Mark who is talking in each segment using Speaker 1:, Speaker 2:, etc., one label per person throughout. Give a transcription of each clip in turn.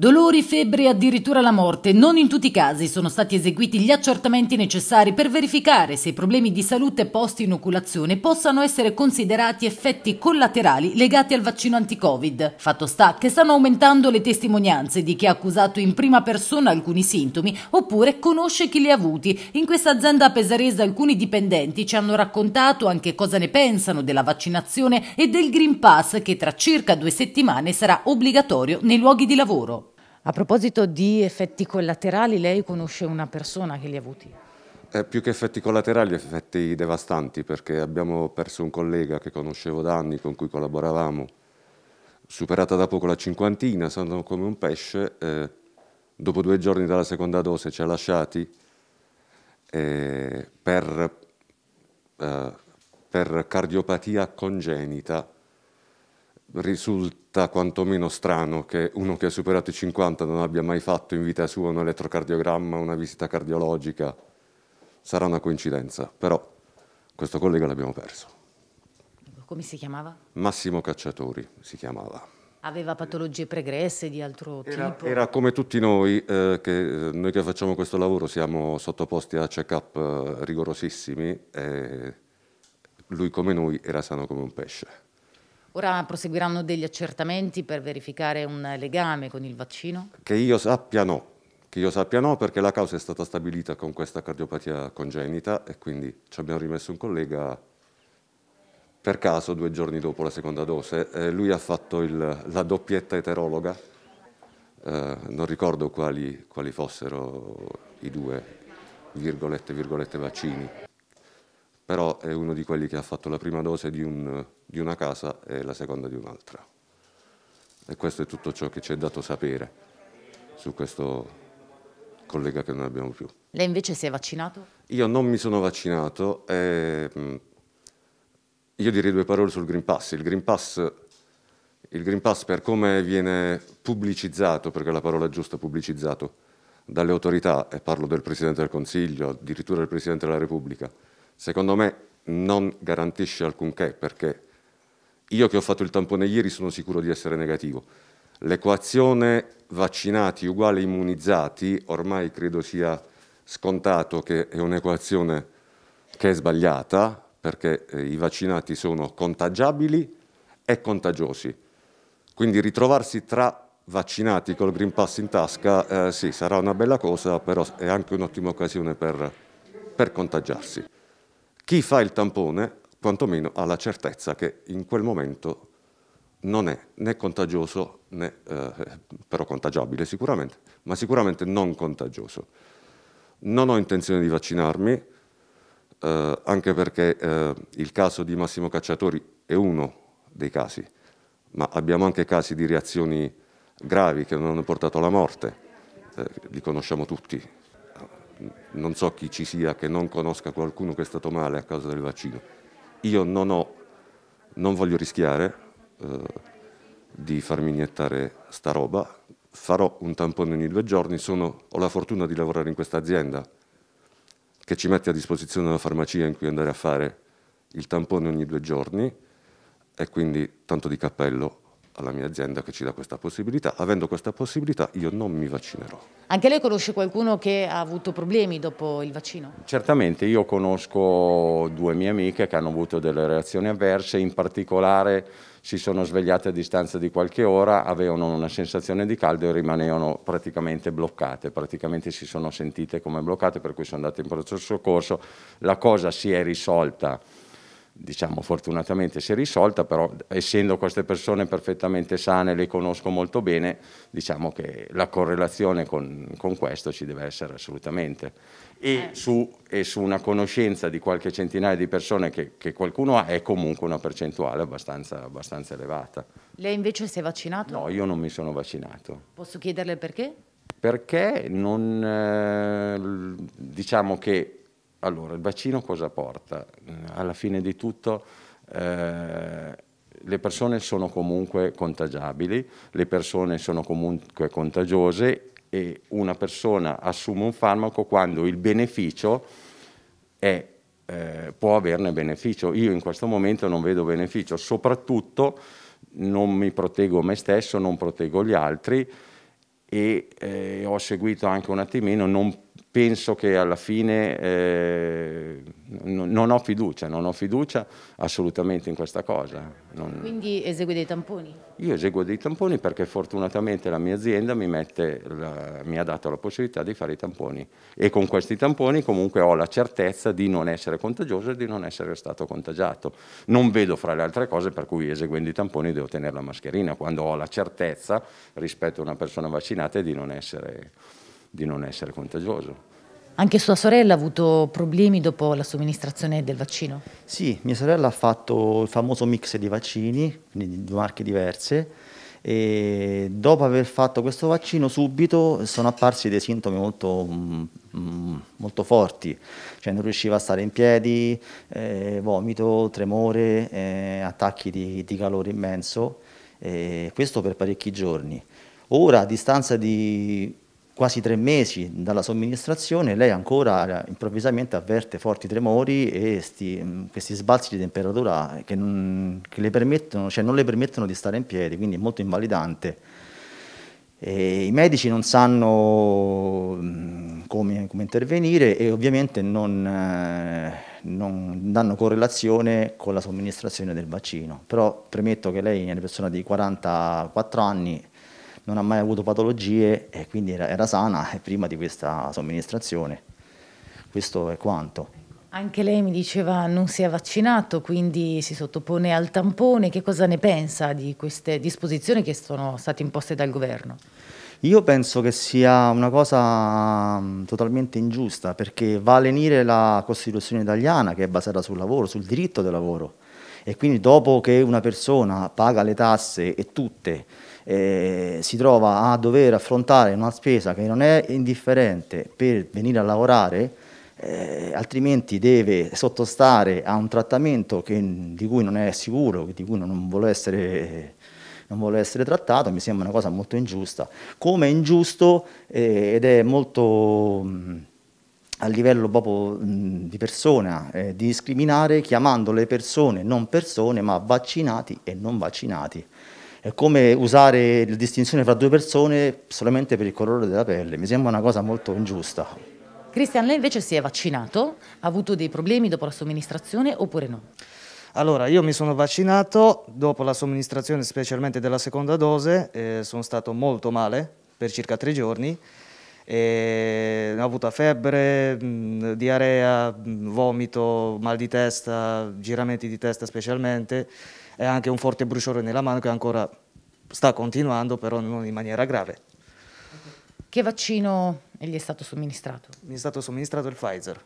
Speaker 1: Dolori, febbre e addirittura la morte. Non in tutti i casi sono stati eseguiti gli accertamenti necessari per verificare se i problemi di salute post inoculazione possano essere considerati effetti collaterali legati al vaccino anti-Covid. Fatto sta che stanno aumentando le testimonianze di chi ha accusato in prima persona alcuni sintomi oppure conosce chi li ha avuti. In questa azienda pesarese alcuni dipendenti ci hanno raccontato anche cosa ne pensano della vaccinazione e del Green Pass che tra circa due settimane sarà obbligatorio nei luoghi di lavoro. A proposito di effetti collaterali, lei conosce una persona che li ha avuti?
Speaker 2: Eh, più che effetti collaterali, effetti devastanti, perché abbiamo perso un collega che conoscevo da anni, con cui collaboravamo, superata da poco la cinquantina, sono come un pesce, eh, dopo due giorni dalla seconda dose ci ha lasciati eh, per, eh, per cardiopatia congenita, risulta quantomeno strano che uno che ha superato i 50 non abbia mai fatto in vita sua un elettrocardiogramma, una visita cardiologica. Sarà una coincidenza, però questo collega l'abbiamo perso.
Speaker 1: Come si chiamava?
Speaker 2: Massimo Cacciatori si chiamava.
Speaker 1: Aveva patologie pregresse di altro era, tipo?
Speaker 2: Era come tutti noi, eh, che eh, noi che facciamo questo lavoro siamo sottoposti a check-up eh, rigorosissimi e lui come noi era sano come un pesce.
Speaker 1: Ora proseguiranno degli accertamenti per verificare un legame con il vaccino?
Speaker 2: Che io sappia no, che io sappia no perché la causa è stata stabilita con questa cardiopatia congenita e quindi ci abbiamo rimesso un collega per caso due giorni dopo la seconda dose. Eh, lui ha fatto il, la doppietta eterologa, eh, non ricordo quali, quali fossero i due virgolette, virgolette vaccini però è uno di quelli che ha fatto la prima dose di, un, di una casa e la seconda di un'altra. E questo è tutto ciò che ci è dato sapere su questo collega che non abbiamo più.
Speaker 1: Lei invece si è vaccinato?
Speaker 2: Io non mi sono vaccinato. E, mm, io direi due parole sul Green Pass. Il Green Pass, il Green Pass per come viene pubblicizzato, perché è la parola giusta, pubblicizzato, dalle autorità, e parlo del Presidente del Consiglio, addirittura del Presidente della Repubblica, secondo me non garantisce alcunché perché io che ho fatto il tampone ieri sono sicuro di essere negativo. L'equazione vaccinati uguale immunizzati ormai credo sia scontato che è un'equazione che è sbagliata perché eh, i vaccinati sono contagiabili e contagiosi. Quindi ritrovarsi tra vaccinati col Green Pass in tasca, eh, sì, sarà una bella cosa, però è anche un'ottima occasione per, per contagiarsi chi fa il tampone quantomeno ha la certezza che in quel momento non è né contagioso né eh, però contagiabile sicuramente, ma sicuramente non contagioso. Non ho intenzione di vaccinarmi, eh, anche perché eh, il caso di Massimo Cacciatori è uno dei casi, ma abbiamo anche casi di reazioni gravi che non hanno portato alla morte, eh, li conosciamo tutti, non so chi ci sia che non conosca qualcuno che è stato male a causa del vaccino. Io non, ho, non voglio rischiare eh, di farmi iniettare sta roba, farò un tampone ogni due giorni, sono, ho la fortuna di lavorare in questa azienda che ci mette a disposizione una farmacia in cui andare a fare il tampone ogni due giorni e quindi tanto di cappello alla mia azienda che ci dà questa possibilità. Avendo questa possibilità io non mi vaccinerò.
Speaker 1: Anche lei conosce qualcuno che ha avuto problemi dopo il vaccino?
Speaker 3: Certamente, io conosco due mie amiche che hanno avuto delle reazioni avverse, in particolare si sono svegliate a distanza di qualche ora, avevano una sensazione di caldo e rimanevano praticamente bloccate, praticamente si sono sentite come bloccate, per cui sono andate in pronto soccorso, la cosa si è risolta diciamo fortunatamente si è risolta, però essendo queste persone perfettamente sane, le conosco molto bene, diciamo che la correlazione con, con questo ci deve essere assolutamente. E, eh. su, e, su, una conoscenza di qualche centinaia di persone che, che qualcuno ha è comunque una percentuale abbastanza, abbastanza elevata.
Speaker 1: Lei invece si è vaccinato? No,
Speaker 3: io non mi sono vaccinato.
Speaker 1: Posso chiederle perché?
Speaker 3: Perché non, eh, diciamo che allora, il vaccino cosa porta? Mm, alla fine di tutto eh, le persone sono comunque contagiabili, le persone sono comunque contagiose e una persona assume un farmaco quando il beneficio è, eh, può averne beneficio. Io in questo momento non vedo beneficio, soprattutto non mi proteggo me stesso, non proteggo gli altri e eh, ho seguito anche un attimino, non penso che alla fine eh, non ho fiducia, non ho fiducia assolutamente in questa cosa. Non...
Speaker 1: Quindi esegue dei tamponi?
Speaker 3: Io eseguo dei tamponi perché fortunatamente la mia azienda mi, la, mi ha dato la possibilità di fare i tamponi e con questi tamponi comunque ho la certezza di non essere contagioso e di non essere stato contagiato. Non vedo fra le altre cose per cui eseguendo i tamponi devo tenere la mascherina quando ho la certezza rispetto a una persona vaccinata di non essere contagiato di non essere contagioso.
Speaker 1: Anche sua sorella ha avuto problemi dopo la somministrazione del vaccino?
Speaker 3: Sì, mia sorella ha fatto
Speaker 4: il famoso mix di vaccini, quindi di due marche diverse, e dopo aver fatto questo vaccino subito sono apparsi dei sintomi molto, mm, mm, molto forti, cioè non riusciva a stare in piedi, eh, vomito, tremore, eh, attacchi di, di, calore immenso, eh, questo per parecchi giorni. Ora a distanza di quasi tre mesi dalla somministrazione, lei ancora eh, improvvisamente avverte forti tremori e sti, mm, questi sbalzi di temperatura che, non, che le permettono, cioè non le permettono di stare in piedi, quindi è molto invalidante. E I medici non sanno mm, come, come intervenire e ovviamente non, eh, non, danno correlazione con la somministrazione del vaccino. Però premetto che lei è una persona di 44 anni, non ha mai avuto patologie e quindi era, era sana prima di questa somministrazione. Questo è quanto.
Speaker 1: Anche lei mi diceva non si è vaccinato, quindi si sottopone al tampone. Che cosa ne pensa di queste disposizioni che sono state imposte dal governo?
Speaker 4: Io penso che sia una cosa mm, totalmente ingiusta perché va a lenire la Costituzione italiana che è basata sul lavoro, sul diritto del lavoro. E quindi dopo che una persona paga le tasse e tutte eh, si trova a dover affrontare una spesa che non è indifferente per venire a lavorare, eh, altrimenti deve sottostare a un trattamento che, di cui non è sicuro, di cui non vuole essere non vuole essere trattato, mi sembra una cosa molto ingiusta. Come è ingiusto eh, ed è molto mh, mm, a livello proprio mh, mm, di persona eh, di discriminare chiamando le persone non persone, ma vaccinati e non vaccinati. È come usare la distinzione fra due persone solamente per il colore della pelle, mi sembra una cosa molto ingiusta.
Speaker 1: Cristian, lei invece si è vaccinato, ha avuto dei problemi dopo la somministrazione oppure no?
Speaker 5: Allora, io mi sono vaccinato dopo la somministrazione specialmente della seconda dose, eh, sono stato molto male per circa tre giorni, eh, ho avuto febbre, mm, diarrea, mm, vomito, mal di testa, giramenti di testa specialmente e anche un forte bruciore nella mano che ancora sta continuando, però non in maniera grave.
Speaker 1: Che vaccino gli è stato somministrato?
Speaker 5: Mi è stato somministrato il Pfizer.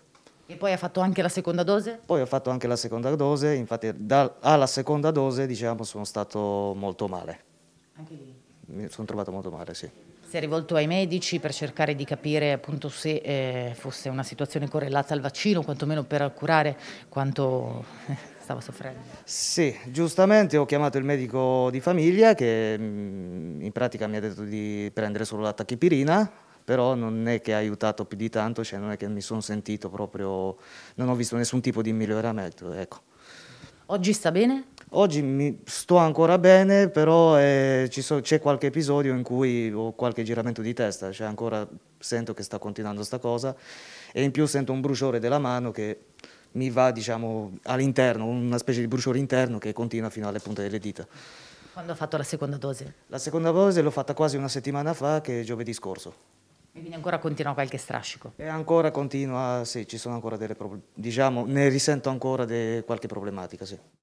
Speaker 5: E poi ha fatto anche la seconda dose? Poi ho fatto anche la seconda dose, infatti da, alla seconda dose diciamo sono stato molto male. Anche lì? Mi sono trovato molto male, sì.
Speaker 1: Si è rivolto ai medici per cercare di capire appunto se eh, fosse una situazione correlata al vaccino, quantomeno per curare quanto stava soffrendo.
Speaker 5: Sì, giustamente ho chiamato il medico di famiglia che mm, in pratica mi ha detto di prendere solo la tachipirina, però non è che ha aiutato più di tanto, cioè non è che mi sono sentito proprio, non ho visto nessun tipo di miglioramento. Ecco.
Speaker 1: Oggi sta bene?
Speaker 5: Oggi mi sto ancora bene, però eh, c'è qualche episodio in cui ho qualche giramento di testa, cioè ancora sento che sta continuando sta cosa e in più sento un bruciore della mano che mi va diciamo, all'interno, una specie di bruciore interno che continua fino alle punte delle dita.
Speaker 1: Quando ha fatto la seconda dose?
Speaker 5: La seconda dose l'ho fatta quasi una settimana fa, che è giovedì scorso.
Speaker 1: E quindi ancora continua qualche strascico?
Speaker 5: E ancora continua, sì, ci sono ancora delle problematiche, diciamo, ne risento ancora di qualche problematica, sì.